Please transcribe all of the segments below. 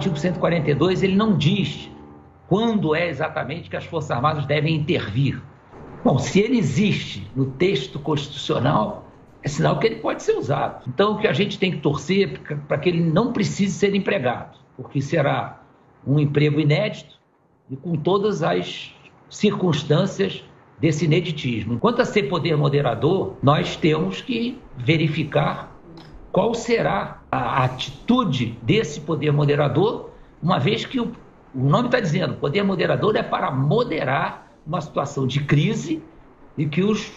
artigo 142 ele não diz quando é exatamente que as Forças Armadas devem intervir. Bom, se ele existe no texto constitucional, é sinal que ele pode ser usado. Então, o que a gente tem que torcer para que ele não precise ser empregado, porque será um emprego inédito e com todas as circunstâncias desse ineditismo. Enquanto a ser poder moderador, nós temos que verificar qual será a atitude desse poder moderador, uma vez que o, o nome está dizendo, poder moderador é para moderar uma situação de crise e que os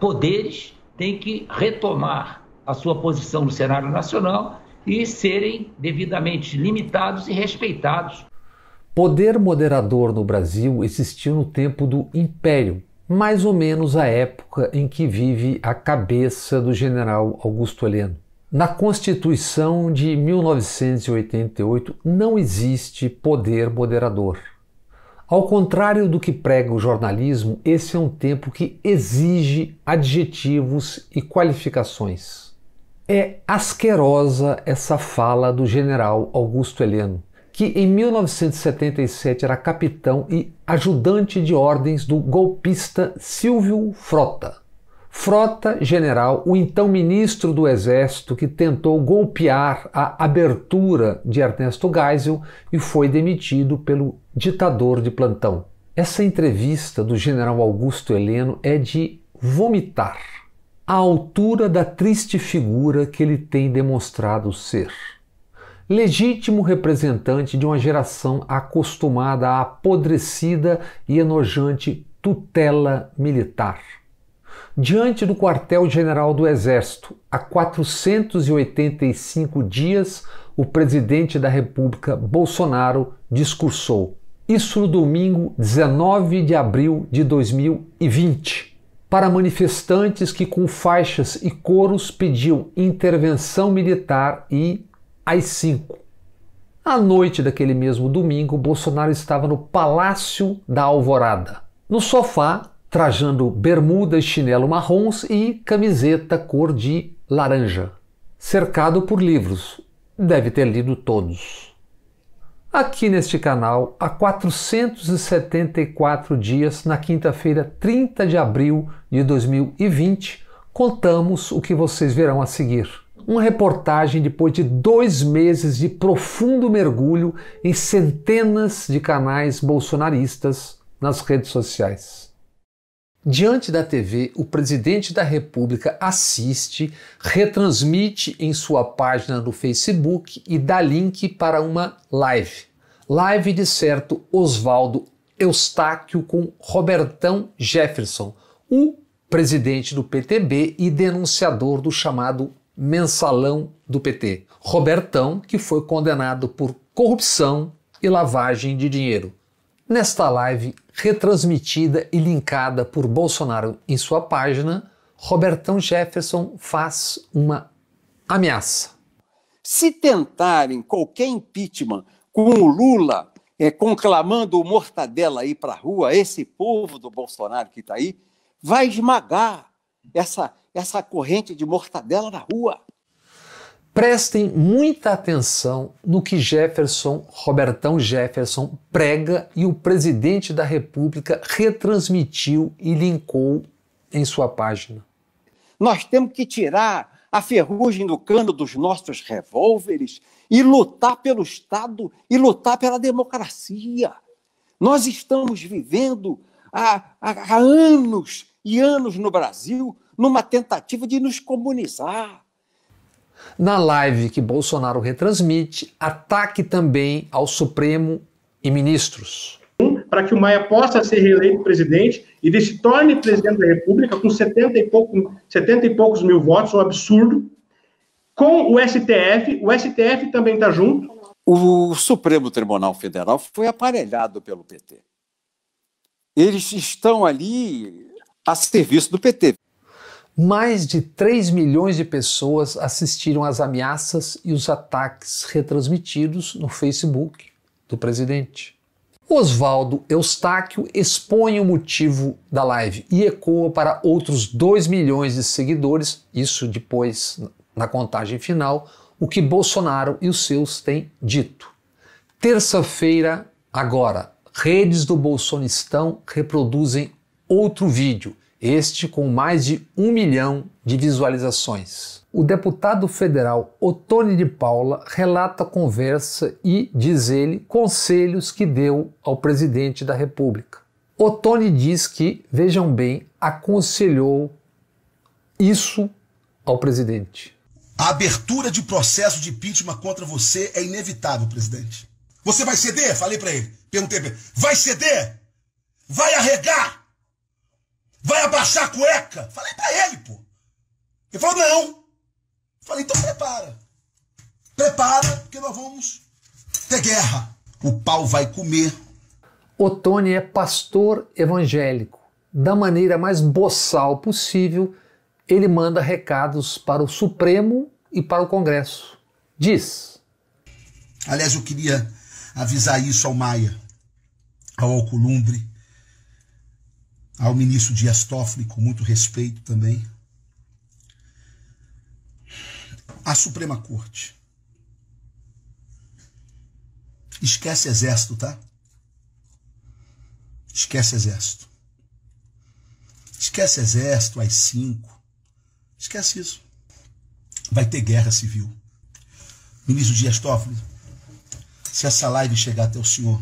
poderes têm que retomar a sua posição no cenário nacional e serem devidamente limitados e respeitados. Poder moderador no Brasil existiu no tempo do Império, mais ou menos a época em que vive a cabeça do general Augusto Heleno. Na Constituição de 1988 não existe poder moderador. Ao contrário do que prega o jornalismo, esse é um tempo que exige adjetivos e qualificações. É asquerosa essa fala do general Augusto Heleno, que em 1977 era capitão e ajudante de ordens do golpista Silvio Frota. Frota General, o então ministro do Exército, que tentou golpear a abertura de Ernesto Geisel e foi demitido pelo ditador de plantão. Essa entrevista do general Augusto Heleno é de vomitar, à altura da triste figura que ele tem demonstrado ser. Legítimo representante de uma geração acostumada à apodrecida e enojante tutela militar diante do quartel-general do Exército, há 485 dias, o presidente da República, Bolsonaro, discursou. Isso no domingo 19 de abril de 2020, para manifestantes que com faixas e coros pediam intervenção militar e AI-5. À noite daquele mesmo domingo, Bolsonaro estava no Palácio da Alvorada. No sofá, trajando bermuda e chinelo marrons e camiseta cor de laranja, cercado por livros. Deve ter lido todos. Aqui neste canal, há 474 dias, na quinta-feira, 30 de abril de 2020, contamos o que vocês verão a seguir. Uma reportagem depois de dois meses de profundo mergulho em centenas de canais bolsonaristas nas redes sociais. Diante da TV, o presidente da República assiste, retransmite em sua página no Facebook e dá link para uma live. Live de certo Oswaldo Eustáquio com Robertão Jefferson, o presidente do PTB e denunciador do chamado mensalão do PT. Robertão, que foi condenado por corrupção e lavagem de dinheiro. Nesta live, retransmitida e linkada por Bolsonaro em sua página, Robertão Jefferson faz uma ameaça. Se tentarem qualquer impeachment com o Lula é, conclamando o Mortadela aí para a rua, esse povo do Bolsonaro que está aí, vai esmagar essa, essa corrente de Mortadela na rua. Prestem muita atenção no que Jefferson, Robertão Jefferson, prega e o presidente da República retransmitiu e linkou em sua página. Nós temos que tirar a ferrugem do cano dos nossos revólveres e lutar pelo Estado e lutar pela democracia. Nós estamos vivendo há, há anos e anos no Brasil numa tentativa de nos comunizar na live que Bolsonaro retransmite, ataque também ao Supremo e ministros. Para que o Maia possa ser reeleito presidente, ele se torne presidente da República com 70 e, pouco, 70 e poucos mil votos, um absurdo. Com o STF, o STF também está junto. O Supremo Tribunal Federal foi aparelhado pelo PT. Eles estão ali a serviço do PT. Mais de 3 milhões de pessoas assistiram às ameaças e os ataques retransmitidos no Facebook do presidente. Oswaldo Eustáquio expõe o motivo da live e ecoa para outros 2 milhões de seguidores, isso depois na contagem final, o que Bolsonaro e os seus têm dito. Terça-feira, agora, redes do Bolsonistão reproduzem outro vídeo este com mais de um milhão de visualizações. O deputado federal Otone de Paula relata a conversa e, diz ele, conselhos que deu ao presidente da República. Otone diz que, vejam bem, aconselhou isso ao presidente. A abertura de processo de impeachment contra você é inevitável, presidente. Você vai ceder? Falei para ele. Perguntei para ele. Vai ceder? Vai arregar? vai abaixar a cueca? Falei para ele, pô. Ele falou, não. Falei, então prepara. Prepara, porque nós vamos ter guerra. O pau vai comer. Otone é pastor evangélico. Da maneira mais boçal possível, ele manda recados para o Supremo e para o Congresso. Diz. Aliás, eu queria avisar isso ao Maia, ao Alcolumbre, ao ministro Dias Toffoli, com muito respeito também, A Suprema Corte. Esquece exército, tá? Esquece exército. Esquece exército, as cinco. Esquece isso. Vai ter guerra civil. Ministro Dias Toffoli, se essa live chegar até o senhor,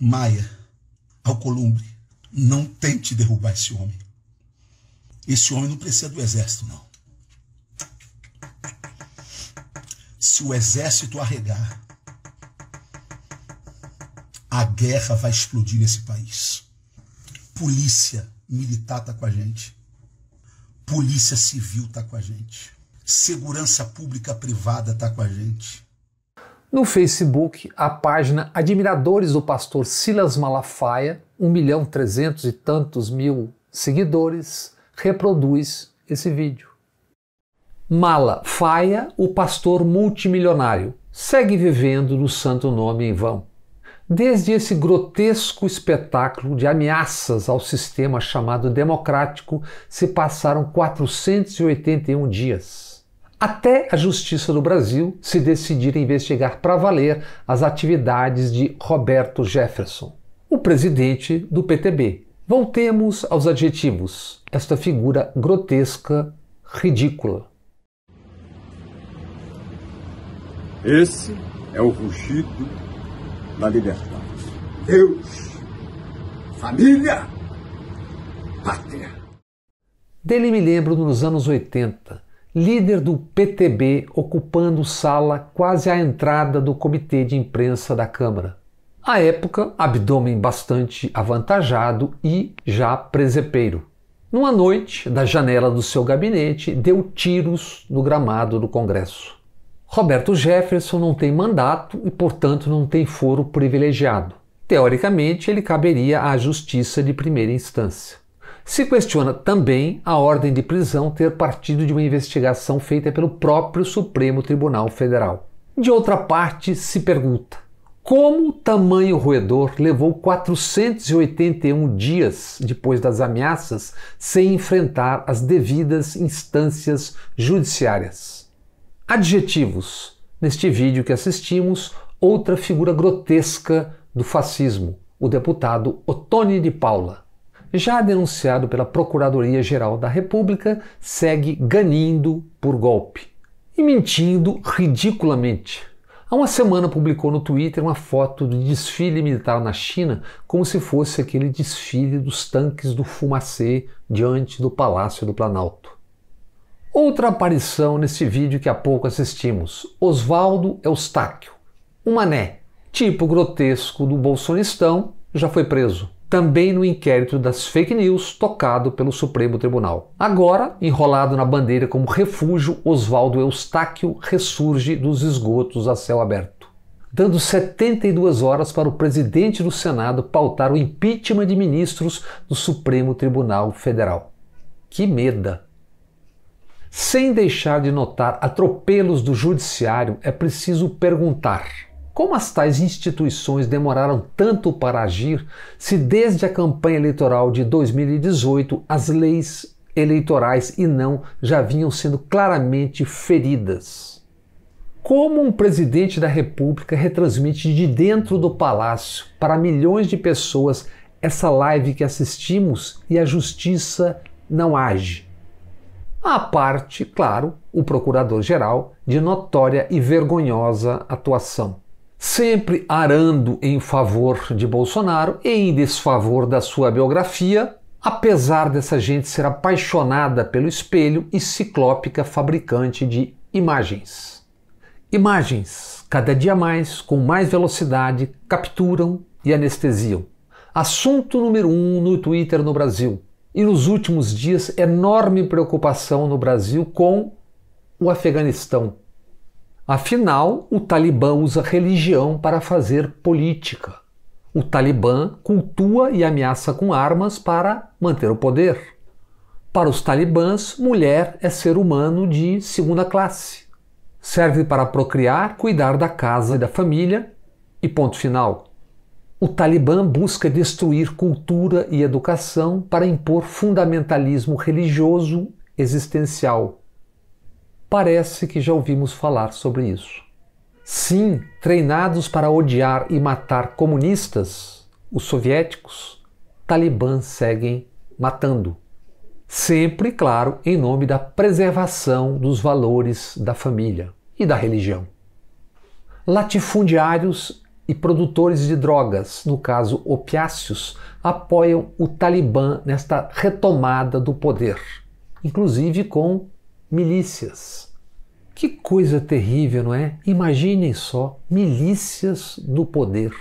Maia, columbre. não tente derrubar esse homem. Esse homem não precisa do exército, não. Se o exército arregar, a guerra vai explodir nesse país. Polícia militar está com a gente. Polícia civil está com a gente. Segurança pública privada está com a gente. No Facebook, a página Admiradores do Pastor Silas Malafaia, 1 milhão trezentos e tantos mil seguidores, reproduz esse vídeo. Malafaia, o pastor multimilionário, segue vivendo do santo nome em vão. Desde esse grotesco espetáculo de ameaças ao sistema chamado democrático, se passaram 481 dias até a Justiça do Brasil se decidir investigar para valer as atividades de Roberto Jefferson, o presidente do PTB. Voltemos aos adjetivos. Esta figura grotesca, ridícula. Esse é o rugido da liberdade. Deus, família, pátria. Dele me lembro nos anos 80 líder do PTB, ocupando sala quase à entrada do comitê de imprensa da Câmara. À época, abdômen bastante avantajado e já presepeiro. Numa noite, da janela do seu gabinete, deu tiros no gramado do Congresso. Roberto Jefferson não tem mandato e, portanto, não tem foro privilegiado. Teoricamente, ele caberia à justiça de primeira instância. Se questiona também a ordem de prisão ter partido de uma investigação feita pelo próprio Supremo Tribunal Federal. De outra parte, se pergunta: como o tamanho roedor levou 481 dias depois das ameaças sem enfrentar as devidas instâncias judiciárias? Adjetivos. Neste vídeo que assistimos, outra figura grotesca do fascismo, o deputado Otone de Paula já denunciado pela Procuradoria-Geral da República, segue ganindo por golpe e mentindo ridiculamente. Há uma semana publicou no Twitter uma foto do desfile militar na China, como se fosse aquele desfile dos tanques do Fumacê diante do Palácio do Planalto. Outra aparição nesse vídeo que há pouco assistimos, Oswaldo Eustáquio, um mané, tipo grotesco do bolsonistão, já foi preso também no inquérito das fake news tocado pelo Supremo Tribunal. Agora, enrolado na bandeira como refúgio, Oswaldo Eustáquio ressurge dos esgotos a céu aberto, dando 72 horas para o presidente do Senado pautar o impeachment de ministros do Supremo Tribunal Federal. Que meda! Sem deixar de notar atropelos do judiciário, é preciso perguntar como as tais instituições demoraram tanto para agir, se desde a campanha eleitoral de 2018 as leis eleitorais e não já vinham sendo claramente feridas? Como um presidente da República retransmite de dentro do palácio para milhões de pessoas essa live que assistimos e a justiça não age? à parte, claro, o procurador-geral de notória e vergonhosa atuação sempre arando em favor de Bolsonaro e em desfavor da sua biografia, apesar dessa gente ser apaixonada pelo espelho e ciclópica fabricante de imagens. Imagens, cada dia mais, com mais velocidade, capturam e anestesiam. Assunto número um no Twitter no Brasil. E nos últimos dias, enorme preocupação no Brasil com o Afeganistão Afinal, o Talibã usa religião para fazer política. O Talibã cultua e ameaça com armas para manter o poder. Para os talibãs, mulher é ser humano de segunda classe. Serve para procriar, cuidar da casa e da família e ponto final. O Talibã busca destruir cultura e educação para impor fundamentalismo religioso existencial. Parece que já ouvimos falar sobre isso. Sim, treinados para odiar e matar comunistas, os soviéticos, talibãs seguem matando. Sempre, claro, em nome da preservação dos valores da família e da religião. Latifundiários e produtores de drogas, no caso opiáceos, apoiam o Talibã nesta retomada do poder, inclusive com milícias. Que coisa terrível, não é? Imaginem só: milícias do poder.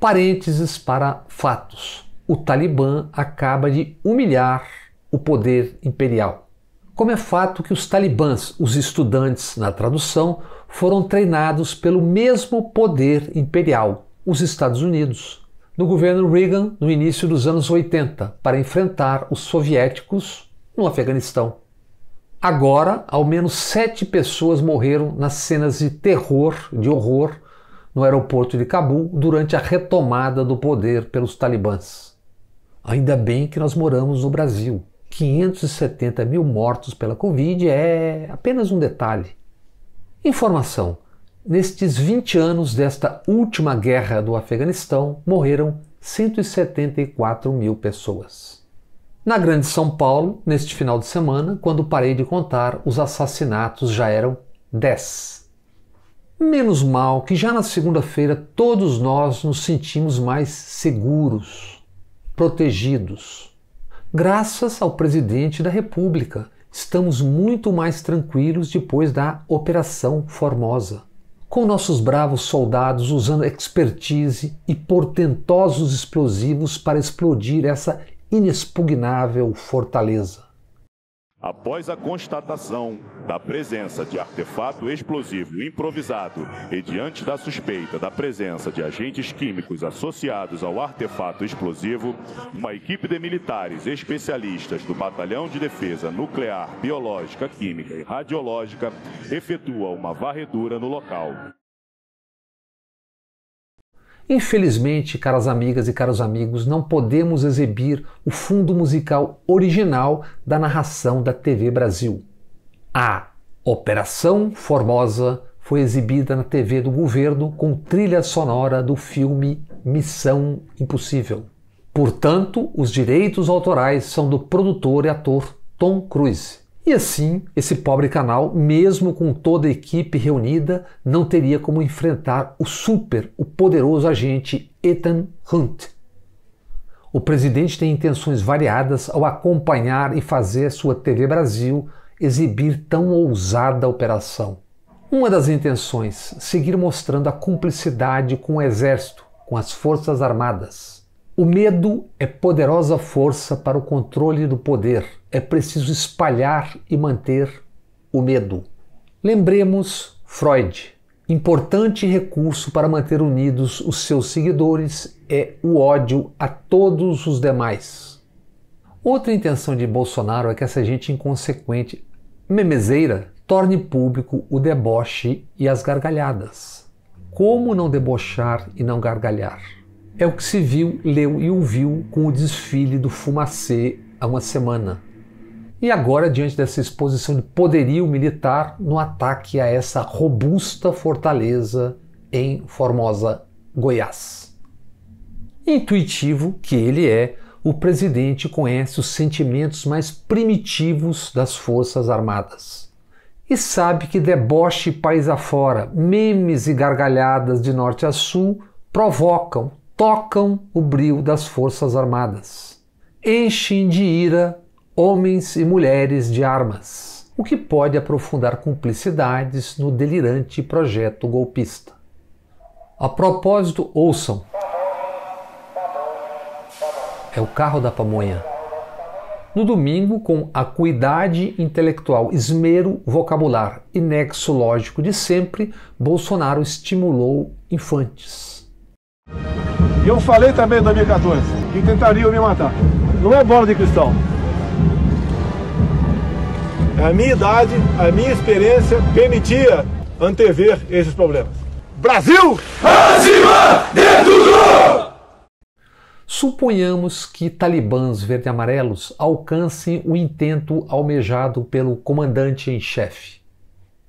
Parênteses para fatos. O Talibã acaba de humilhar o poder imperial. Como é fato que os talibãs, os estudantes na tradução, foram treinados pelo mesmo poder imperial, os Estados Unidos, no governo Reagan no início dos anos 80, para enfrentar os soviéticos no Afeganistão. Agora, ao menos sete pessoas morreram nas cenas de terror, de horror, no aeroporto de Cabul durante a retomada do poder pelos talibãs. Ainda bem que nós moramos no Brasil. 570 mil mortos pela Covid é apenas um detalhe. Informação: nestes 20 anos desta última guerra do Afeganistão, morreram 174 mil pessoas. Na Grande São Paulo, neste final de semana, quando parei de contar, os assassinatos já eram 10. Menos mal que já na segunda-feira todos nós nos sentimos mais seguros, protegidos. Graças ao presidente da República, estamos muito mais tranquilos depois da Operação Formosa. Com nossos bravos soldados usando expertise e portentosos explosivos para explodir essa inexpugnável fortaleza. Após a constatação da presença de artefato explosivo improvisado e diante da suspeita da presença de agentes químicos associados ao artefato explosivo, uma equipe de militares especialistas do Batalhão de Defesa Nuclear, Biológica, Química e Radiológica efetua uma varredura no local. Infelizmente, caras amigas e caros amigos, não podemos exibir o fundo musical original da narração da TV Brasil. A Operação Formosa foi exibida na TV do governo com trilha sonora do filme Missão Impossível. Portanto, os direitos autorais são do produtor e ator Tom Cruise. E assim, esse pobre canal, mesmo com toda a equipe reunida, não teria como enfrentar o super, o poderoso agente Ethan Hunt. O presidente tem intenções variadas ao acompanhar e fazer sua TV Brasil exibir tão ousada operação. Uma das intenções, seguir mostrando a cumplicidade com o Exército, com as Forças Armadas. O medo é poderosa força para o controle do poder. É preciso espalhar e manter o medo. Lembremos Freud. Importante recurso para manter unidos os seus seguidores é o ódio a todos os demais. Outra intenção de Bolsonaro é que essa gente inconsequente, memezeira, torne público o deboche e as gargalhadas. Como não debochar e não gargalhar? É o que se viu, leu e ouviu com o desfile do Fumacê há uma semana. E agora, diante dessa exposição de poderio militar no ataque a essa robusta fortaleza em Formosa, Goiás. Intuitivo que ele é, o presidente conhece os sentimentos mais primitivos das Forças Armadas. E sabe que deboche país afora, memes e gargalhadas de norte a sul provocam, tocam o brilho das forças armadas. Enchem de ira homens e mulheres de armas, o que pode aprofundar cumplicidades no delirante projeto golpista. A propósito, ouçam. É o carro da pamonha. No domingo, com acuidade intelectual, esmero vocabular e nexo lógico de sempre, Bolsonaro estimulou infantes. E eu falei também em 2014 que tentariam me matar. Não é bola de cristal. É a minha idade, a minha experiência permitia antever esses problemas. Brasil! Acima de tudo! Suponhamos que talibãs verde-amarelos alcancem o intento almejado pelo comandante em chefe.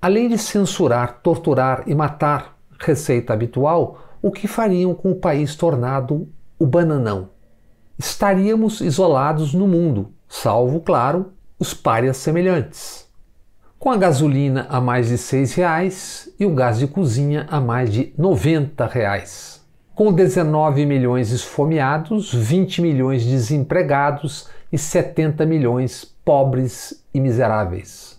Além de censurar, torturar e matar, receita habitual, o que fariam com o país tornado o bananão? Estaríamos isolados no mundo, salvo, claro, os párias semelhantes. Com a gasolina a mais de R$ reais e o gás de cozinha a mais de R$ reais. Com 19 milhões esfomeados, 20 milhões desempregados e 70 milhões pobres e miseráveis.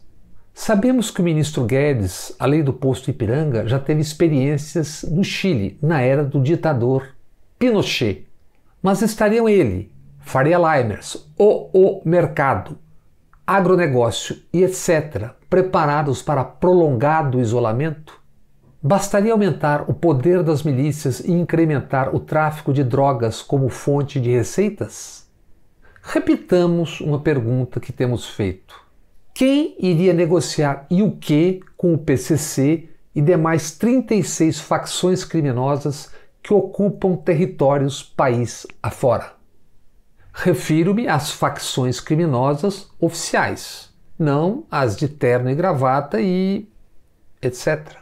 Sabemos que o ministro Guedes, além do posto Ipiranga, já teve experiências no Chile, na era do ditador Pinochet. Mas estariam ele, Faria Limers, o, o mercado, agronegócio e etc., preparados para prolongado isolamento? Bastaria aumentar o poder das milícias e incrementar o tráfico de drogas como fonte de receitas? Repitamos uma pergunta que temos feito quem iria negociar e o que com o PCC e demais 36 facções criminosas que ocupam territórios país afora. Refiro-me às facções criminosas oficiais, não às de terno e gravata e etc.